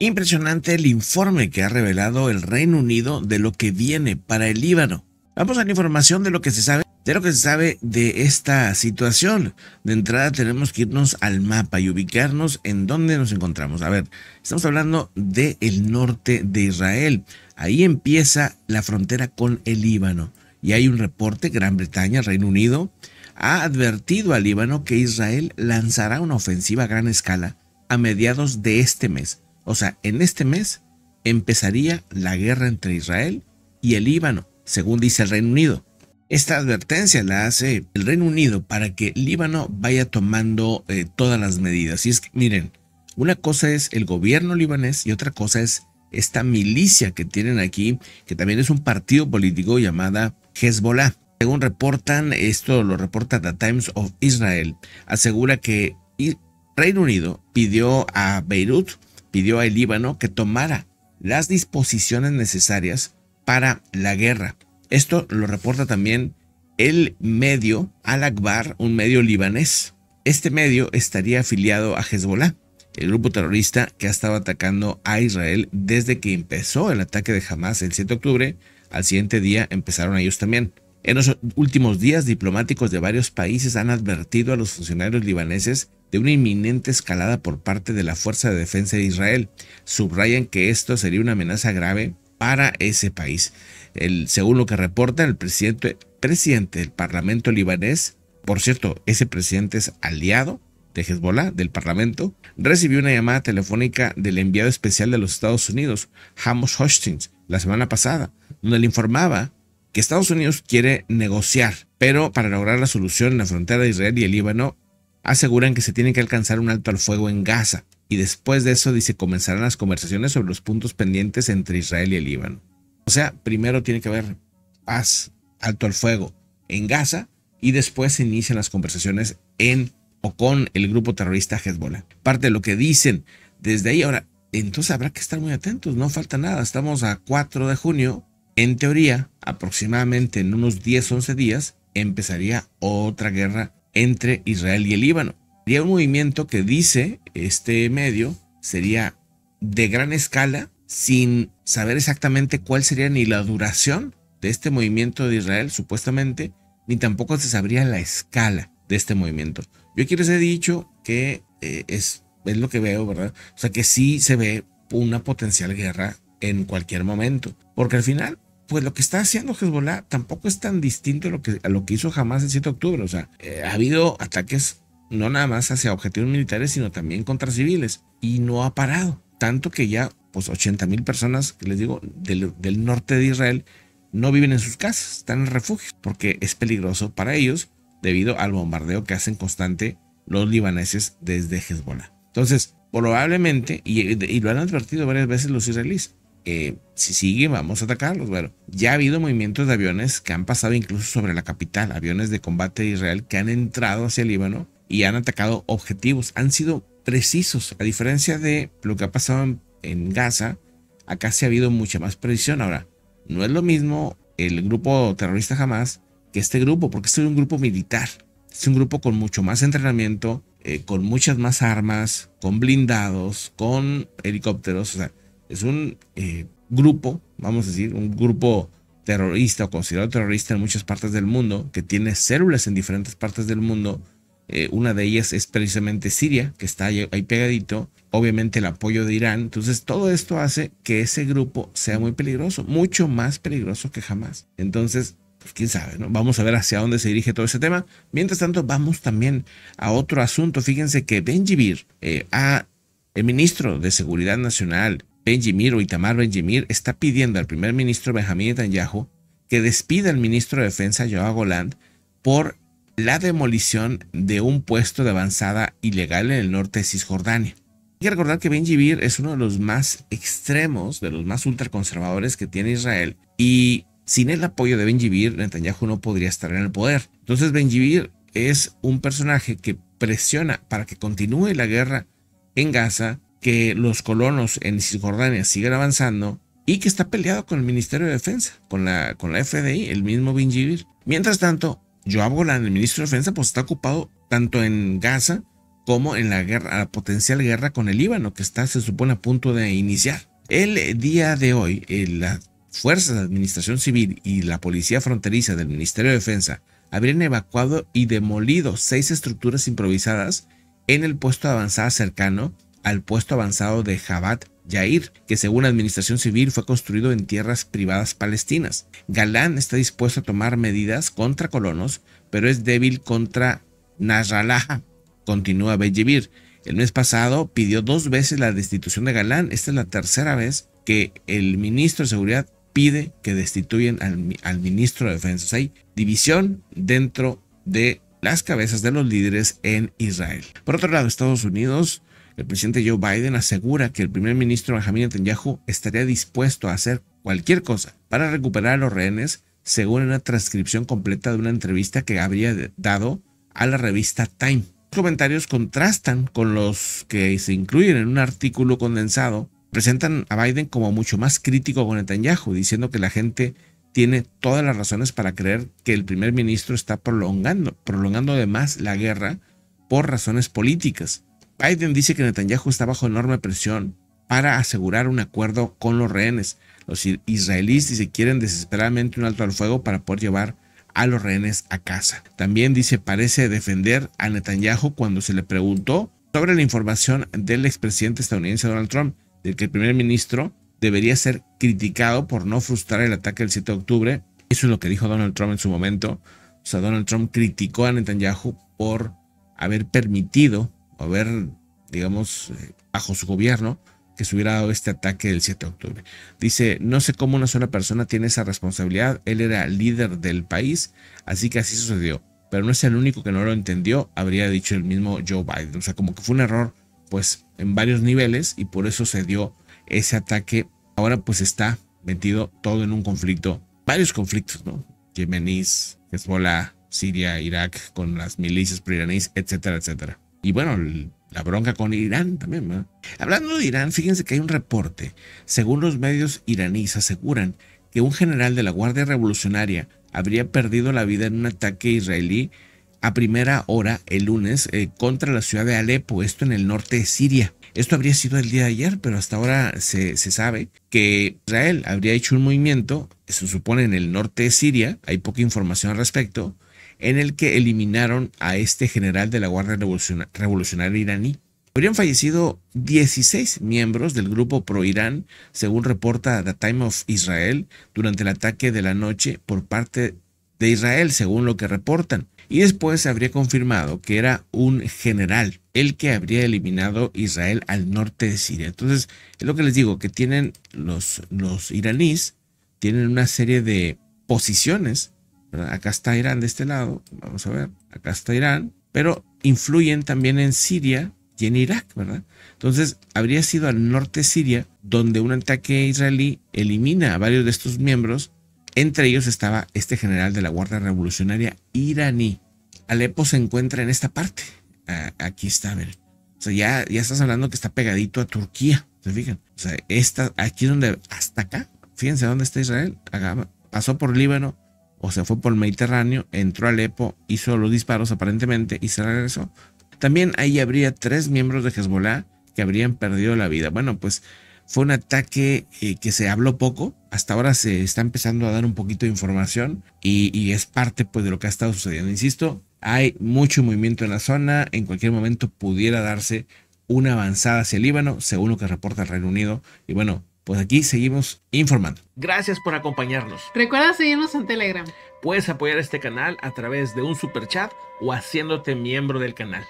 Impresionante el informe que ha revelado el Reino Unido de lo que viene para el Líbano. Vamos a la información de lo que se sabe, de lo que se sabe de esta situación. De entrada tenemos que irnos al mapa y ubicarnos en dónde nos encontramos. A ver, estamos hablando del norte de Israel. Ahí empieza la frontera con el Líbano. Y hay un reporte, Gran Bretaña, Reino Unido, ha advertido al Líbano que Israel lanzará una ofensiva a gran escala a mediados de este mes o sea, en este mes empezaría la guerra entre Israel y el Líbano, según dice el Reino Unido. Esta advertencia la hace el Reino Unido para que Líbano vaya tomando eh, todas las medidas. Y es que, miren, una cosa es el gobierno libanés y otra cosa es esta milicia que tienen aquí, que también es un partido político llamada Hezbollah. Según reportan, esto lo reporta The Times of Israel, asegura que el Reino Unido pidió a Beirut pidió al Líbano que tomara las disposiciones necesarias para la guerra. Esto lo reporta también el medio Al-Akbar, un medio libanés. Este medio estaría afiliado a Hezbollah, el grupo terrorista que ha estado atacando a Israel desde que empezó el ataque de Hamas el 7 de octubre. Al siguiente día empezaron ellos también. En los últimos días, diplomáticos de varios países han advertido a los funcionarios libaneses de una inminente escalada por parte de la Fuerza de Defensa de Israel. Subrayan que esto sería una amenaza grave para ese país. El, según lo que reporta el presidente, presidente del Parlamento libanés, por cierto, ese presidente es aliado de Hezbollah, del Parlamento, recibió una llamada telefónica del enviado especial de los Estados Unidos, Hamos Hostings, la semana pasada, donde le informaba que Estados Unidos quiere negociar, pero para lograr la solución en la frontera de Israel y el Líbano aseguran que se tiene que alcanzar un alto al fuego en Gaza, y después de eso dice comenzarán las conversaciones sobre los puntos pendientes entre Israel y el Líbano. O sea, primero tiene que haber paz, alto al fuego en Gaza y después se inician las conversaciones en o con el grupo terrorista Hezbollah. Parte de lo que dicen desde ahí ahora, entonces habrá que estar muy atentos, no falta nada, estamos a 4 de junio, en teoría, aproximadamente en unos 10, 11 días, empezaría otra guerra entre Israel y el Líbano. Sería un movimiento que dice este medio sería de gran escala sin saber exactamente cuál sería ni la duración de este movimiento de Israel supuestamente, ni tampoco se sabría la escala de este movimiento. Yo quiero ser dicho que eh, es, es lo que veo, ¿verdad? O sea que sí se ve una potencial guerra en cualquier momento, porque al final pues lo que está haciendo Hezbollah tampoco es tan distinto a lo que, hizo jamás el 7 de octubre. O sea, eh, ha habido ataques no nada más hacia objetivos militares, sino también contra civiles. Y no ha parado. Tanto que ya, pues 80 personas, que les digo, del, norte de Israel no viven en sus casas, están en refugios, porque es peligroso para ellos debido al bombardeo que hacen constante los libaneses desde Hezbollah. Entonces, probablemente, y lo han advertido varias veces los israelíes, eh, si sigue, vamos a atacarlos. Bueno, ya ha habido movimientos de aviones que han pasado incluso sobre la capital, aviones de combate de Israel que han entrado hacia el Líbano y han atacado objetivos. Han sido precisos, a diferencia de lo que ha pasado en, Gaza, acá se ha habido mucha más precisión. Ahora, no es lo mismo el grupo terrorista jamás que este grupo, porque este es un grupo militar, es un grupo con mucho más entrenamiento, eh, con muchas más armas, con blindados, con helicópteros, o sea, es un eh, grupo, vamos a decir, un grupo terrorista o considerado terrorista en muchas partes del mundo, que tiene células en diferentes partes del mundo. Eh, una de ellas es precisamente Siria, que está ahí, pegadito, obviamente el apoyo de Irán. Entonces todo esto hace que ese grupo sea muy peligroso, mucho más peligroso que jamás. Entonces pues, quién sabe, ¿no? Vamos a ver hacia dónde se dirige todo ese tema. Mientras tanto, vamos también a otro asunto. Fíjense que Benjibir, eh, a, el ministro de Seguridad Nacional Benjimir o Itamar Benjimir está pidiendo al primer ministro Benjamin Netanyahu que despida al ministro de Defensa Joao Goland por la demolición de un puesto de avanzada ilegal en el norte de Cisjordania. Hay que recordar que Benjibir es uno de los más extremos, de los más ultraconservadores que tiene Israel y sin el apoyo de Benjibir, Netanyahu no podría estar en el poder. Entonces Benjibir es un personaje que presiona para que continúe la guerra en Gaza que los colonos en Cisjordania siguen avanzando y que está peleado con el Ministerio de Defensa, con la, con la FDI, el mismo vinjibir Mientras tanto, Joab Golan, el ministro de Defensa, pues está ocupado tanto en Gaza como en la guerra, potencial guerra con el Líbano, que está, se supone, a punto de iniciar. El día de hoy, eh, las fuerzas de administración civil y la policía fronteriza del Ministerio de Defensa habrían evacuado y demolido seis estructuras improvisadas en el puesto de avanzada cercano al puesto avanzado de Jabat Yair, que según la administración civil fue construido en tierras privadas palestinas. Galán está dispuesto a tomar medidas contra colonos, pero es débil contra Nasrallah, continúa Bejibir. El mes pasado pidió dos veces la destitución de Galán. Esta es la tercera vez que el ministro de Seguridad pide que destituyan al, ministro de Defensa. hay división dentro de las cabezas de los líderes en Israel. Por otro lado, Estados Unidos el presidente Joe Biden asegura que el primer ministro Benjamin Netanyahu estaría dispuesto a hacer cualquier cosa para recuperar a los rehenes, según una transcripción completa de una entrevista que habría dado a la revista Time. Los comentarios contrastan con los que se incluyen en un artículo condensado. Presentan a Biden como mucho más crítico con Netanyahu, diciendo que la gente tiene todas las razones para creer que el primer ministro está prolongando, prolongando además la guerra por razones políticas. Biden dice que Netanyahu está bajo enorme presión para asegurar un acuerdo con los rehenes. Los israelíes se quieren desesperadamente un alto al fuego para poder llevar a los rehenes a casa. También dice parece defender a Netanyahu cuando se le preguntó sobre la información del expresidente estadounidense Donald Trump, de que el primer ministro debería ser criticado por no frustrar el ataque del 7 de octubre. Eso es lo que dijo Donald Trump en su momento. O sea, Donald Trump criticó a Netanyahu por haber permitido haber, digamos, eh, bajo su gobierno, que se hubiera dado este ataque del 7 de octubre. Dice, no sé cómo una sola persona tiene esa responsabilidad, él era líder del país, así que así sucedió. Pero no es el único que no lo entendió, habría dicho el mismo Joe Biden. O sea, como que fue un error, pues, en varios niveles y por eso se dio ese ataque. Ahora pues está metido todo en un conflicto, varios conflictos, ¿no? Yemenís, Hezbollah, Siria, Irak, con las milicias proiraníes, etcétera, etcétera. Y bueno, la bronca con Irán también. Hablando de Irán, fíjense que hay un reporte. Según los medios iraníes aseguran que un general de la Guardia Revolucionaria habría perdido la vida en un ataque israelí a primera hora el lunes eh, contra la ciudad de Alepo, esto en el norte de Siria. Esto habría sido el día de ayer, pero hasta ahora se, sabe que Israel habría hecho un movimiento, se supone en el norte de Siria, hay poca información al respecto, en el que eliminaron a este general de la Guardia Revolucionaria iraní. Habrían fallecido 16 miembros del grupo pro-Irán, según reporta The Time of Israel, durante el ataque de la noche por parte de Israel, según lo que reportan. Y después se habría confirmado que era un general el que habría eliminado Israel al norte de Siria. Entonces, es lo que les digo, que tienen los, los iraníes, tienen una serie de posiciones Acá está Irán de este lado, vamos a ver, acá está Irán, pero influyen también en Siria y en Irak, ¿verdad? Entonces, habría sido al norte de Siria donde un ataque israelí elimina a varios de estos miembros, entre ellos estaba este general de la Guardia Revolucionaria iraní. Alepo se encuentra en esta parte, aquí está, a ver. O sea, ya, ya estás hablando que está pegadito a Turquía, ¿se fijan? O sea, esta, aquí donde, hasta acá, fíjense dónde está Israel, pasó por Líbano, o se fue por el Mediterráneo, entró a Alepo, hizo los disparos aparentemente y se regresó. También ahí habría tres miembros de Hezbollah que habrían perdido la vida. Bueno, pues fue un ataque eh, que se habló poco, hasta ahora se está empezando a dar un poquito de información y, es parte pues de lo que ha estado sucediendo. Insisto, hay mucho movimiento en la zona, en cualquier momento pudiera darse una avanzada hacia el Líbano, según lo que reporta el Reino Unido. Y bueno, pues aquí seguimos informando. Gracias por acompañarnos. Recuerda seguirnos en Telegram. Puedes apoyar este canal a través de un super chat o haciéndote miembro del canal.